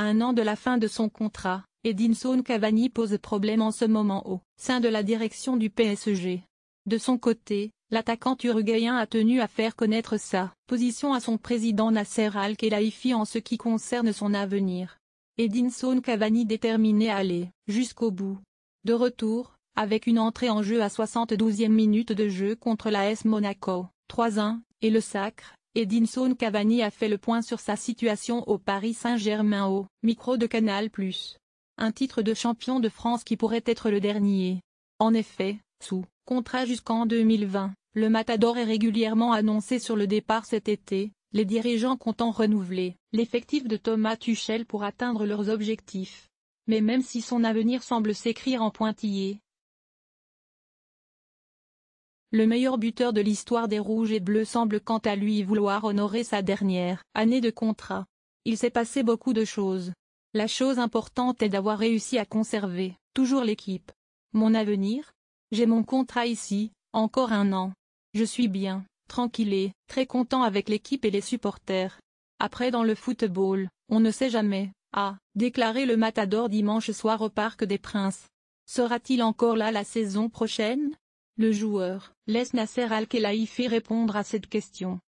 un an de la fin de son contrat, Edinson Cavani pose problème en ce moment au sein de la direction du PSG. De son côté, l'attaquant uruguayen a tenu à faire connaître sa position à son président Nasser Al-Khelaifi en ce qui concerne son avenir. Edinson Cavani déterminé à aller jusqu'au bout. De retour, avec une entrée en jeu à 72e minute de jeu contre la S Monaco, 3-1, et le sacre, Edinson Cavani a fait le point sur sa situation au Paris Saint-Germain au micro de Canal+. Un titre de champion de France qui pourrait être le dernier. En effet, sous contrat jusqu'en 2020, le Matador est régulièrement annoncé sur le départ cet été, les dirigeants comptant renouveler l'effectif de Thomas Tuchel pour atteindre leurs objectifs. Mais même si son avenir semble s'écrire en pointillé, le meilleur buteur de l'histoire des Rouges et Bleus semble quant à lui vouloir honorer sa dernière année de contrat. Il s'est passé beaucoup de choses. La chose importante est d'avoir réussi à conserver toujours l'équipe. Mon avenir J'ai mon contrat ici, encore un an. Je suis bien, tranquille très content avec l'équipe et les supporters. Après dans le football, on ne sait jamais, a déclaré le Matador dimanche soir au Parc des Princes. Sera-t-il encore là la saison prochaine le joueur laisse Nasser Al-Khelaifi répondre à cette question.